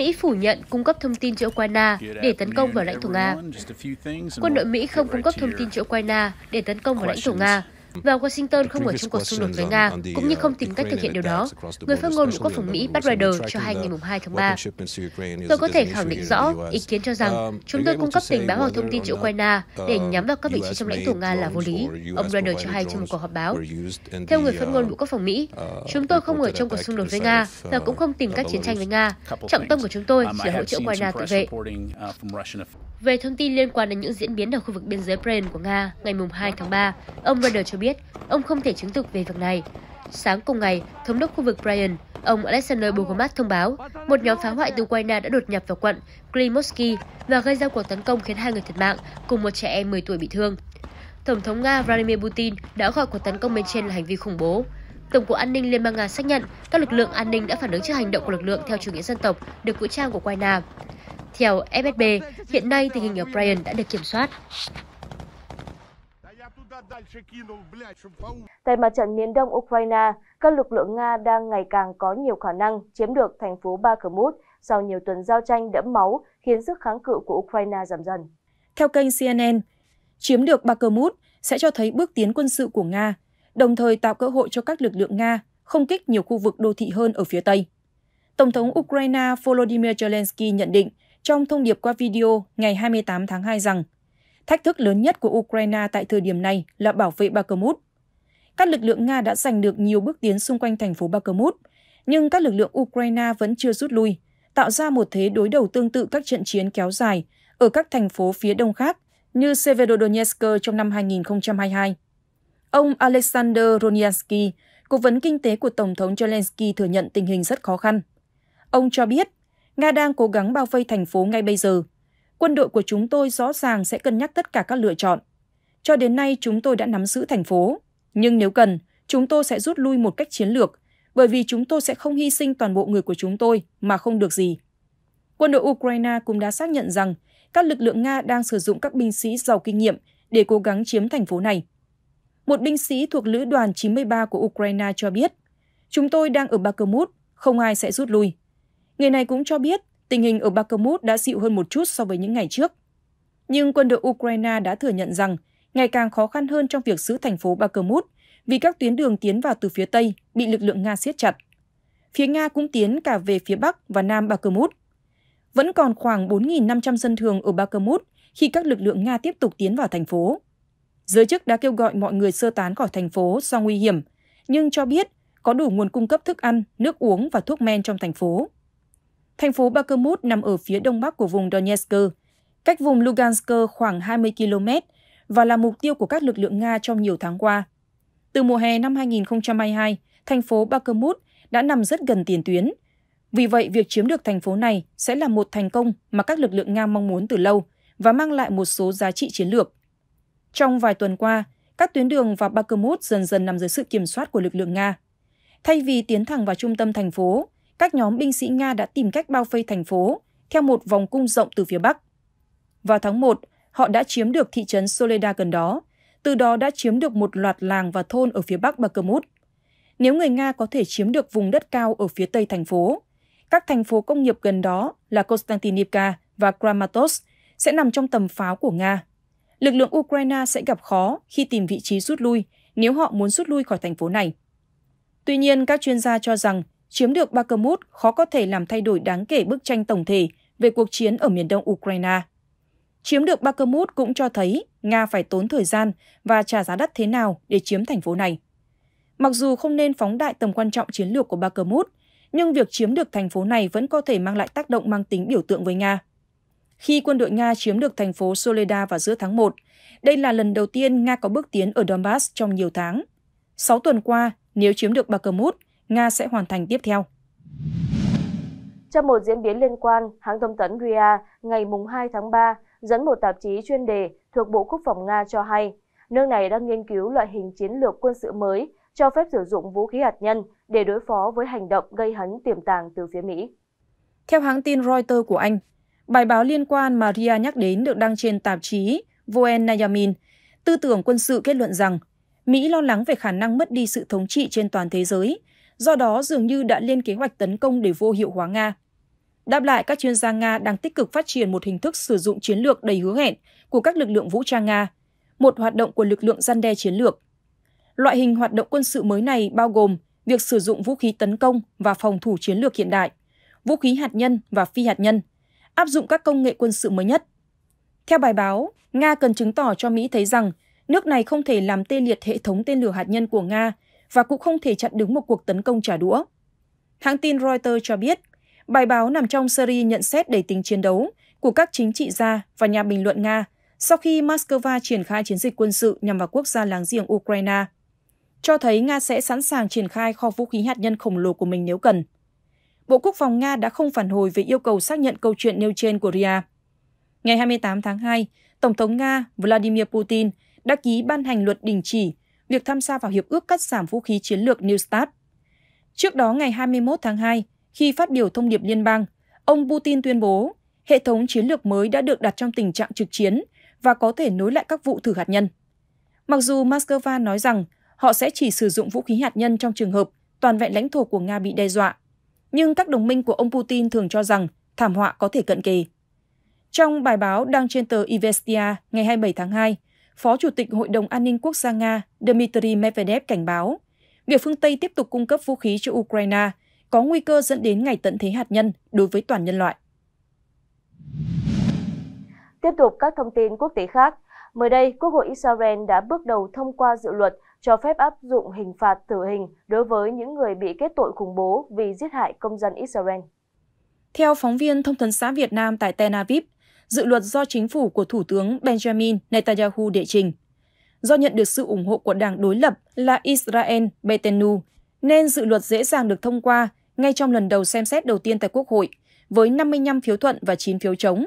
Mỹ phủ nhận cung cấp thông tin cho Ukraine để tấn công vào lãnh thổ Nga. Quân đội Mỹ không cung cấp thông tin cho Ukraine để tấn công vào lãnh thổ Nga, và Washington không ở trong cuộc xung đột với Nga, cũng như không uh, tìm cách thực hiện điều đó. Người phát ngôn Bộ Quốc phòng Mỹ Pat Ryder cho hay ngày 2 tháng 3. Tôi có thể khẳng định rõ ý kiến cho rằng um, chúng tôi cung cấp tình báo hoặc thông tin cho Ukraine uh, để nhắm vào các vị trí trong lãnh thổ Nga là vô lý, ông Ryder cho hay trong một cuộc họp báo. Theo người phát ngôn Bộ uh, Quốc phòng Mỹ, chúng tôi không ở trong cuộc xung đột với Nga và cũng không tìm cách chiến tranh với Nga. Trọng tâm của chúng tôi chỉ um, hỗ trợ Ukraine tự vệ. Về thông tin liên quan đến những diễn biến ở khu vực biên giới Ukraine của Nga ngày 2 tháng 3, ông Ryder cho biết ông không thể chứng thực về việc này. Sáng cùng ngày, thống đốc khu vực Brian ông Alexander Bogomat thông báo một nhóm phá hoại từ Ukraine đã đột nhập vào quận Klimovsky và gây ra cuộc tấn công khiến hai người thiệt mạng cùng một trẻ em 10 tuổi bị thương. Tổng thống Nga Vladimir Putin đã gọi cuộc tấn công bên trên là hành vi khủng bố. Tổng cục An ninh Liên bang Nga xác nhận các lực lượng an ninh đã phản ứng trước hành động của lực lượng theo chủ nghĩa dân tộc được vũ trang của Ukraine. Theo FSB, hiện nay tình hình ở Brian đã được kiểm soát. Tại mặt trận miền đông Ukraine, các lực lượng Nga đang ngày càng có nhiều khả năng chiếm được thành phố Bakhmut sau nhiều tuần giao tranh đẫm máu khiến sức kháng cự của Ukraine giảm dần. Theo kênh CNN, chiếm được Bakhmut sẽ cho thấy bước tiến quân sự của Nga, đồng thời tạo cơ hội cho các lực lượng Nga không kích nhiều khu vực đô thị hơn ở phía Tây. Tổng thống Ukraine Volodymyr Zelensky nhận định trong thông điệp qua video ngày 28 tháng 2 rằng Thách thức lớn nhất của Ukraine tại thời điểm này là bảo vệ Bakhmut. Các lực lượng Nga đã giành được nhiều bước tiến xung quanh thành phố Bakhmut, nhưng các lực lượng Ukraine vẫn chưa rút lui, tạo ra một thế đối đầu tương tự các trận chiến kéo dài ở các thành phố phía đông khác như Severodonetsk trong năm 2022. Ông Alexander Roniansky, cố vấn kinh tế của Tổng thống Zelensky thừa nhận tình hình rất khó khăn. Ông cho biết, Nga đang cố gắng bao vây thành phố ngay bây giờ quân đội của chúng tôi rõ ràng sẽ cân nhắc tất cả các lựa chọn. Cho đến nay chúng tôi đã nắm giữ thành phố, nhưng nếu cần, chúng tôi sẽ rút lui một cách chiến lược, bởi vì chúng tôi sẽ không hy sinh toàn bộ người của chúng tôi mà không được gì. Quân đội Ukraine cũng đã xác nhận rằng các lực lượng Nga đang sử dụng các binh sĩ giàu kinh nghiệm để cố gắng chiếm thành phố này. Một binh sĩ thuộc lữ đoàn 93 của Ukraine cho biết, chúng tôi đang ở Bakhmut, không ai sẽ rút lui. Người này cũng cho biết tình hình ở Bakhmut đã dịu hơn một chút so với những ngày trước. Nhưng quân đội Ukraine đã thừa nhận rằng ngày càng khó khăn hơn trong việc giữ thành phố Bakhmut vì các tuyến đường tiến vào từ phía Tây bị lực lượng Nga siết chặt. Phía Nga cũng tiến cả về phía Bắc và Nam Bakhmut. Vẫn còn khoảng 4.500 dân thường ở Bakhmut khi các lực lượng Nga tiếp tục tiến vào thành phố. Giới chức đã kêu gọi mọi người sơ tán khỏi thành phố do nguy hiểm, nhưng cho biết có đủ nguồn cung cấp thức ăn, nước uống và thuốc men trong thành phố. Thành phố Bakhmut nằm ở phía đông bắc của vùng Donetsk, cách vùng Lugansk khoảng 20 km và là mục tiêu của các lực lượng Nga trong nhiều tháng qua. Từ mùa hè năm 2022, thành phố Bakhmut đã nằm rất gần tiền tuyến. Vì vậy, việc chiếm được thành phố này sẽ là một thành công mà các lực lượng Nga mong muốn từ lâu và mang lại một số giá trị chiến lược. Trong vài tuần qua, các tuyến đường vào Bakhmut dần dần nằm dưới sự kiểm soát của lực lượng Nga. Thay vì tiến thẳng vào trung tâm thành phố, các nhóm binh sĩ Nga đã tìm cách bao vây thành phố theo một vòng cung rộng từ phía Bắc. Vào tháng 1, họ đã chiếm được thị trấn Soleda gần đó, từ đó đã chiếm được một loạt làng và thôn ở phía Bắc Bakhmut. Nếu người Nga có thể chiếm được vùng đất cao ở phía Tây thành phố, các thành phố công nghiệp gần đó là Konstantinivka và Kramatorsk sẽ nằm trong tầm pháo của Nga. Lực lượng Ukraine sẽ gặp khó khi tìm vị trí rút lui nếu họ muốn rút lui khỏi thành phố này. Tuy nhiên, các chuyên gia cho rằng chiếm được Bakhmut khó có thể làm thay đổi đáng kể bức tranh tổng thể về cuộc chiến ở miền đông Ukraine. Chiếm được Bakhmut cũng cho thấy Nga phải tốn thời gian và trả giá đắt thế nào để chiếm thành phố này. Mặc dù không nên phóng đại tầm quan trọng chiến lược của Bakhmut, nhưng việc chiếm được thành phố này vẫn có thể mang lại tác động mang tính biểu tượng với Nga. Khi quân đội Nga chiếm được thành phố Soleda vào giữa tháng 1, đây là lần đầu tiên Nga có bước tiến ở Donbass trong nhiều tháng. Sáu tuần qua, nếu chiếm được Bakhmut, Nga sẽ hoàn thành tiếp theo. Trong một diễn biến liên quan, hãng thông tấn RIA ngày 2 tháng 3 dẫn một tạp chí chuyên đề thuộc Bộ Quốc phòng Nga cho hay, nước này đang nghiên cứu loại hình chiến lược quân sự mới cho phép sử dụng vũ khí hạt nhân để đối phó với hành động gây hấn tiềm tàng từ phía Mỹ. Theo hãng tin Reuters của Anh, bài báo liên quan mà RIA nhắc đến được đăng trên tạp chí Voen Nayamin, tư tưởng quân sự kết luận rằng Mỹ lo lắng về khả năng mất đi sự thống trị trên toàn thế giới do đó dường như đã lên kế hoạch tấn công để vô hiệu hóa Nga. Đáp lại, các chuyên gia Nga đang tích cực phát triển một hình thức sử dụng chiến lược đầy hứa hẹn của các lực lượng vũ trang Nga, một hoạt động của lực lượng gian đe chiến lược. Loại hình hoạt động quân sự mới này bao gồm việc sử dụng vũ khí tấn công và phòng thủ chiến lược hiện đại, vũ khí hạt nhân và phi hạt nhân, áp dụng các công nghệ quân sự mới nhất. Theo bài báo, Nga cần chứng tỏ cho Mỹ thấy rằng nước này không thể làm tê liệt hệ thống tên lửa hạt nhân của Nga và cũng không thể chặn đứng một cuộc tấn công trả đũa. Hãng tin Reuters cho biết, bài báo nằm trong series nhận xét đầy tính chiến đấu của các chính trị gia và nhà bình luận Nga sau khi Moscow triển khai chiến dịch quân sự nhằm vào quốc gia láng giềng Ukraine, cho thấy Nga sẽ sẵn sàng triển khai kho vũ khí hạt nhân khổng lồ của mình nếu cần. Bộ Quốc phòng Nga đã không phản hồi về yêu cầu xác nhận câu chuyện nêu trên của RIA. Ngày 28 tháng 2, Tổng thống Nga Vladimir Putin đã ký ban hành luật đình chỉ việc tham gia vào hiệp ước cắt giảm vũ khí chiến lược New START. Trước đó ngày 21 tháng 2, khi phát biểu thông điệp liên bang, ông Putin tuyên bố hệ thống chiến lược mới đã được đặt trong tình trạng trực chiến và có thể nối lại các vụ thử hạt nhân. Mặc dù Moscow nói rằng họ sẽ chỉ sử dụng vũ khí hạt nhân trong trường hợp toàn vẹn lãnh thổ của Nga bị đe dọa, nhưng các đồng minh của ông Putin thường cho rằng thảm họa có thể cận kề. Trong bài báo đăng trên tờ Ivestia ngày 27 tháng 2, Phó Chủ tịch Hội đồng An ninh Quốc gia Nga Dmitry Medvedev cảnh báo, việc phương Tây tiếp tục cung cấp vũ khí cho Ukraine có nguy cơ dẫn đến ngày tận thế hạt nhân đối với toàn nhân loại. Tiếp tục các thông tin quốc tế khác, mới đây Quốc hội Israel đã bước đầu thông qua dự luật cho phép áp dụng hình phạt tử hình đối với những người bị kết tội khủng bố vì giết hại công dân Israel. Theo phóng viên Thông tấn xã Việt Nam tại Tel Aviv, dự luật do chính phủ của Thủ tướng Benjamin Netanyahu đệ trình. Do nhận được sự ủng hộ của đảng đối lập là Israel Betenu, nên dự luật dễ dàng được thông qua ngay trong lần đầu xem xét đầu tiên tại Quốc hội, với 55 phiếu thuận và 9 phiếu chống.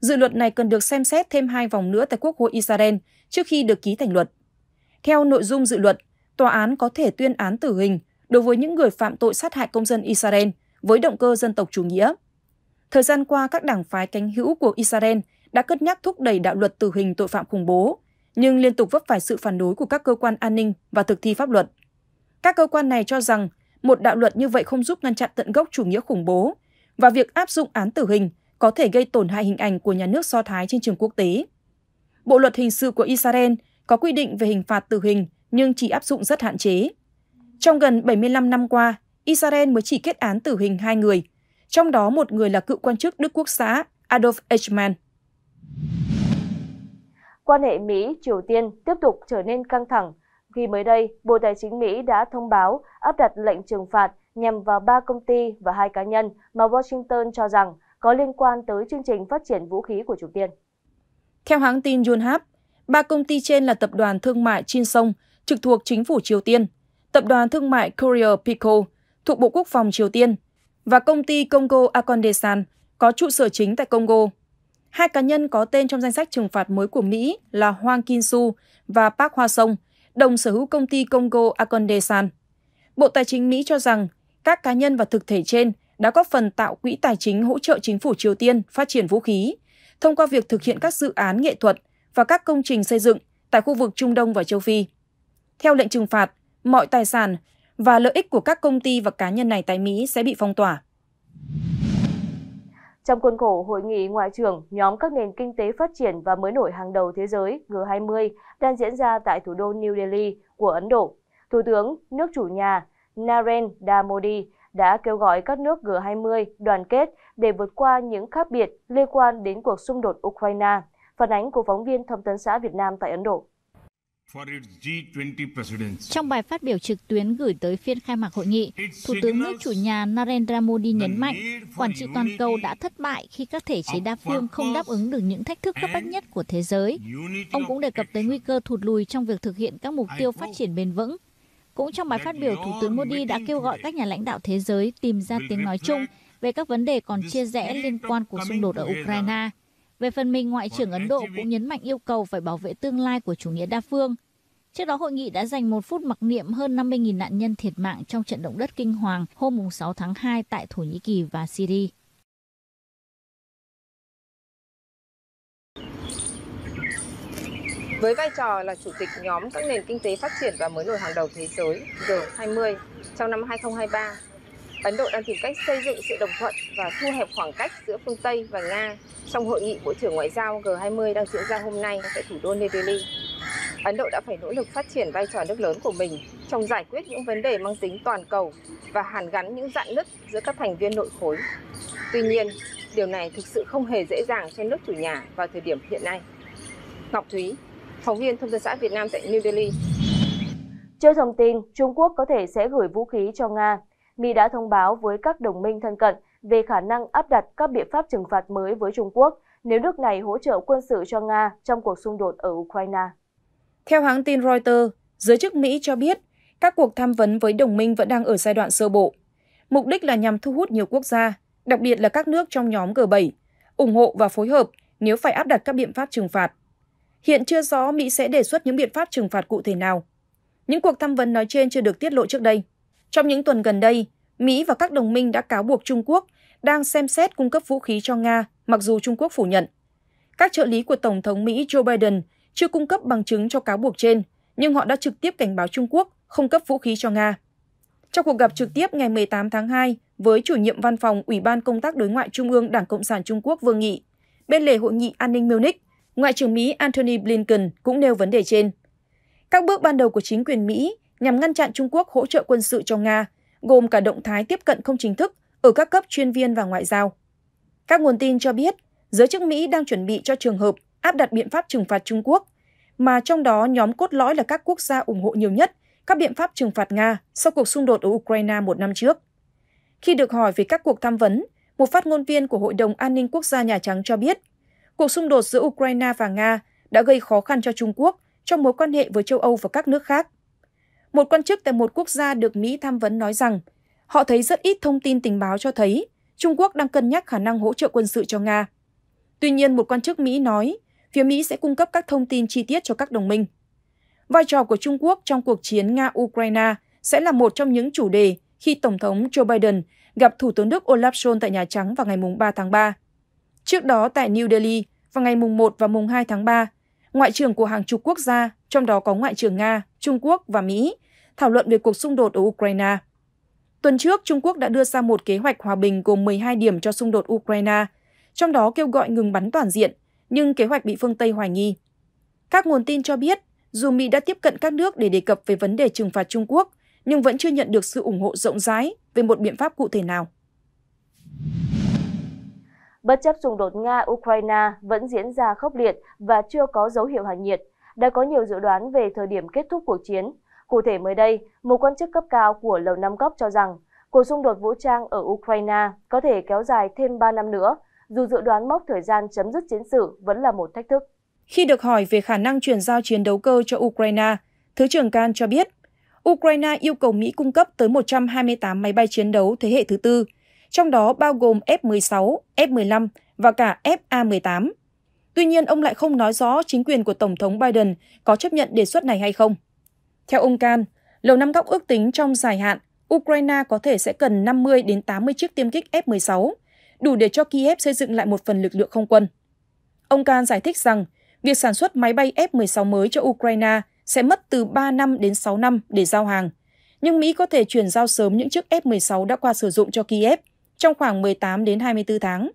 Dự luật này cần được xem xét thêm hai vòng nữa tại Quốc hội Israel trước khi được ký thành luật. Theo nội dung dự luật, tòa án có thể tuyên án tử hình đối với những người phạm tội sát hại công dân Israel với động cơ dân tộc chủ nghĩa. Thời gian qua, các đảng phái cánh hữu của Israel đã cất nhắc thúc đẩy đạo luật tử hình tội phạm khủng bố, nhưng liên tục vấp phải sự phản đối của các cơ quan an ninh và thực thi pháp luật. Các cơ quan này cho rằng một đạo luật như vậy không giúp ngăn chặn tận gốc chủ nghĩa khủng bố và việc áp dụng án tử hình có thể gây tổn hại hình ảnh của nhà nước Do so Thái trên trường quốc tế. Bộ luật hình sự của Israel có quy định về hình phạt tử hình nhưng chỉ áp dụng rất hạn chế. Trong gần 75 năm qua, Israel mới chỉ kết án tử hình hai người trong đó một người là cựu quan chức Đức Quốc xã Adolf Eichmann. Quan hệ Mỹ-Triều Tiên tiếp tục trở nên căng thẳng khi mới đây Bộ Tài chính Mỹ đã thông báo áp đặt lệnh trừng phạt nhằm vào ba công ty và hai cá nhân mà Washington cho rằng có liên quan tới chương trình phát triển vũ khí của Triều Tiên. Theo hãng tin Yonhap, ba công ty trên là tập đoàn thương mại Song trực thuộc chính phủ Triều Tiên, tập đoàn thương mại Korea Pico thuộc Bộ Quốc phòng Triều Tiên và công ty Congo Akondesan có trụ sở chính tại Congo. Hai cá nhân có tên trong danh sách trừng phạt mới của Mỹ là Hoang Kim Su và Park Hoa Sông đồng sở hữu công ty Congo Akondesan. Bộ Tài chính Mỹ cho rằng các cá nhân và thực thể trên đã góp phần tạo quỹ tài chính hỗ trợ chính phủ Triều Tiên phát triển vũ khí thông qua việc thực hiện các dự án nghệ thuật và các công trình xây dựng tại khu vực Trung Đông và châu Phi. Theo lệnh trừng phạt, mọi tài sản và lợi ích của các công ty và cá nhân này tại Mỹ sẽ bị phong tỏa. Trong khuôn khổ hội nghị ngoại trưởng nhóm các nền kinh tế phát triển và mới nổi hàng đầu thế giới G20 đang diễn ra tại thủ đô New Delhi của Ấn Độ, Thủ tướng nước chủ nhà Narendra Modi đã kêu gọi các nước G20 đoàn kết để vượt qua những khác biệt liên quan đến cuộc xung đột Ukraine, phản ánh của phóng viên Thông tấn xã Việt Nam tại Ấn Độ. Trong bài phát biểu trực tuyến gửi tới phiên khai mạc hội nghị, Thủ tướng nước chủ nhà Narendra Modi nhấn mạnh quản trị toàn cầu đã thất bại khi các thể chế đa phương không đáp ứng được những thách thức cấp bách nhất của thế giới. Ông cũng đề cập tới nguy cơ thụt lùi trong việc thực hiện các mục tiêu phát triển bền vững. Cũng trong bài phát biểu, Thủ tướng Modi đã kêu gọi các nhà lãnh đạo thế giới tìm ra tiếng nói chung về các vấn đề còn chia rẽ liên quan cuộc xung đột ở Ukraine. Về phần mình, Ngoại trưởng Ấn Độ cũng nhấn mạnh yêu cầu phải bảo vệ tương lai của chủ nghĩa đa phương. Trước đó, hội nghị đã dành một phút mặc niệm hơn 50.000 nạn nhân thiệt mạng trong trận động đất kinh hoàng hôm 6 tháng 2 tại Thổ Nhĩ Kỳ và Syria. Với vai trò là chủ tịch nhóm các nền kinh tế phát triển và mới nổi hàng đầu thế giới G20 trong năm 2023, Ấn Độ đang tìm cách xây dựng sự đồng thuận và thu hẹp khoảng cách giữa phương Tây và Nga trong hội nghị Bộ trưởng Ngoại giao G20 đang diễn ra hôm nay tại thủ đô New Delhi. Ấn Độ đã phải nỗ lực phát triển vai trò nước lớn của mình trong giải quyết những vấn đề mang tính toàn cầu và hàn gắn những dạn nứt giữa các thành viên nội khối. Tuy nhiên, điều này thực sự không hề dễ dàng cho nước chủ nhà vào thời điểm hiện nay. Ngọc Thúy, phóng viên Thông tấn xã Việt Nam tại New Delhi. Trước thông tin Trung Quốc có thể sẽ gửi vũ khí cho Nga, Mỹ đã thông báo với các đồng minh thân cận về khả năng áp đặt các biện pháp trừng phạt mới với Trung Quốc nếu nước này hỗ trợ quân sự cho Nga trong cuộc xung đột ở Ukraine. Theo hãng tin Reuters, giới chức Mỹ cho biết các cuộc tham vấn với đồng minh vẫn đang ở giai đoạn sơ bộ. Mục đích là nhằm thu hút nhiều quốc gia, đặc biệt là các nước trong nhóm G7, ủng hộ và phối hợp nếu phải áp đặt các biện pháp trừng phạt. Hiện chưa rõ Mỹ sẽ đề xuất những biện pháp trừng phạt cụ thể nào. Những cuộc tham vấn nói trên chưa được tiết lộ trước đây. Trong những tuần gần đây, Mỹ và các đồng minh đã cáo buộc Trung Quốc đang xem xét cung cấp vũ khí cho Nga, mặc dù Trung Quốc phủ nhận. Các trợ lý của Tổng thống Mỹ Joe Biden chưa cung cấp bằng chứng cho cáo buộc trên, nhưng họ đã trực tiếp cảnh báo Trung Quốc không cấp vũ khí cho Nga. Trong cuộc gặp trực tiếp ngày 18 tháng 2 với chủ nhiệm văn phòng Ủy ban Công tác Đối ngoại Trung ương Đảng Cộng sản Trung Quốc Vương Nghị, bên lề hội nghị an ninh Munich, Ngoại trưởng Mỹ Antony Blinken cũng nêu vấn đề trên. Các bước ban đầu của chính quyền Mỹ nhằm ngăn chặn Trung Quốc hỗ trợ quân sự cho Nga, gồm cả động thái tiếp cận không chính thức ở các cấp chuyên viên và ngoại giao. Các nguồn tin cho biết, giới chức Mỹ đang chuẩn bị cho trường hợp áp đặt biện pháp trừng phạt Trung Quốc, mà trong đó nhóm cốt lõi là các quốc gia ủng hộ nhiều nhất các biện pháp trừng phạt Nga sau cuộc xung đột ở Ukraine một năm trước. Khi được hỏi về các cuộc tham vấn, một phát ngôn viên của Hội đồng An ninh Quốc gia Nhà Trắng cho biết, cuộc xung đột giữa Ukraine và Nga đã gây khó khăn cho Trung Quốc trong mối quan hệ với châu Âu và các nước khác. Một quan chức tại một quốc gia được Mỹ tham vấn nói rằng, họ thấy rất ít thông tin tình báo cho thấy Trung Quốc đang cân nhắc khả năng hỗ trợ quân sự cho Nga. Tuy nhiên, một quan chức Mỹ nói, phía Mỹ sẽ cung cấp các thông tin chi tiết cho các đồng minh. Vai trò của Trung Quốc trong cuộc chiến Nga-Ukraine sẽ là một trong những chủ đề khi Tổng thống Joe Biden gặp Thủ tướng Đức Olaf Scholz tại Nhà Trắng vào ngày 3 tháng 3. Trước đó tại New Delhi, vào ngày 1 và 2 tháng 3, ngoại trưởng của hàng chục quốc gia, trong đó có ngoại trưởng Nga, Trung Quốc và Mỹ, thảo luận về cuộc xung đột ở Ukraine. Tuần trước, Trung Quốc đã đưa ra một kế hoạch hòa bình gồm 12 điểm cho xung đột Ukraine, trong đó kêu gọi ngừng bắn toàn diện nhưng kế hoạch bị phương Tây hoài nghi. Các nguồn tin cho biết, dù Mỹ đã tiếp cận các nước để đề cập về vấn đề trừng phạt Trung Quốc, nhưng vẫn chưa nhận được sự ủng hộ rộng rãi về một biện pháp cụ thể nào. Bất chấp xung đột Nga-Ukraine vẫn diễn ra khốc liệt và chưa có dấu hiệu hạ nhiệt, đã có nhiều dự đoán về thời điểm kết thúc cuộc chiến. Cụ thể mới đây, một quan chức cấp cao của Lầu Năm Góc cho rằng cuộc xung đột vũ trang ở Ukraine có thể kéo dài thêm 3 năm nữa – dù dự đoán mốc thời gian chấm dứt chiến sự vẫn là một thách thức. Khi được hỏi về khả năng chuyển giao chiến đấu cơ cho Ukraine, Thứ trưởng Can cho biết, Ukraine yêu cầu Mỹ cung cấp tới 128 máy bay chiến đấu thế hệ thứ tư, trong đó bao gồm F-16, F-15 và cả FA-18. Tuy nhiên, ông lại không nói rõ chính quyền của Tổng thống Biden có chấp nhận đề xuất này hay không. Theo ông Can, Lầu Năm Góc ước tính trong dài hạn, Ukraine có thể sẽ cần 50 đến 80 chiếc tiêm kích F-16 đủ để cho Kiev xây dựng lại một phần lực lượng không quân. Ông Khan giải thích rằng việc sản xuất máy bay F-16 mới cho Ukraine sẽ mất từ 3 năm đến 6 năm để giao hàng, nhưng Mỹ có thể chuyển giao sớm những chiếc F-16 đã qua sử dụng cho Kiev trong khoảng 18 đến 24 tháng.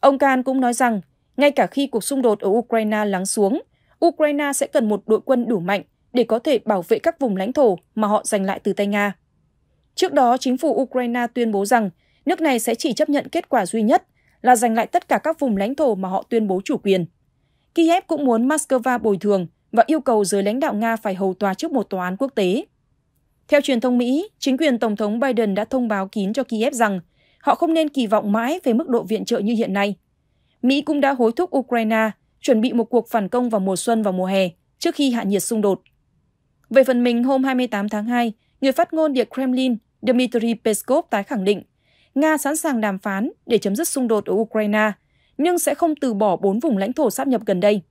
Ông Khan cũng nói rằng, ngay cả khi cuộc xung đột ở Ukraine lắng xuống, Ukraine sẽ cần một đội quân đủ mạnh để có thể bảo vệ các vùng lãnh thổ mà họ giành lại từ tay Nga. Trước đó, chính phủ Ukraine tuyên bố rằng nước này sẽ chỉ chấp nhận kết quả duy nhất là giành lại tất cả các vùng lãnh thổ mà họ tuyên bố chủ quyền. Kiev cũng muốn Moscow bồi thường và yêu cầu giới lãnh đạo Nga phải hầu tòa trước một tòa án quốc tế. Theo truyền thông Mỹ, chính quyền Tổng thống Biden đã thông báo kín cho Kiev rằng họ không nên kỳ vọng mãi về mức độ viện trợ như hiện nay. Mỹ cũng đã hối thúc Ukraine chuẩn bị một cuộc phản công vào mùa xuân và mùa hè trước khi hạ nhiệt xung đột. Về phần mình, hôm 28 tháng 2, người phát ngôn Điện Kremlin Dmitry Peskov tái khẳng định Nga sẵn sàng đàm phán để chấm dứt xung đột ở Ukraine, nhưng sẽ không từ bỏ bốn vùng lãnh thổ sáp nhập gần đây.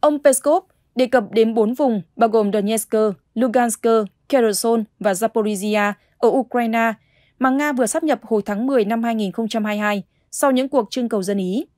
Ông Peskov đề cập đến bốn vùng bao gồm Donetsk, Lugansk, Kherson và Zaporizhia ở Ukraine mà Nga vừa sáp nhập hồi tháng 10 năm 2022 sau những cuộc trưng cầu dân Ý.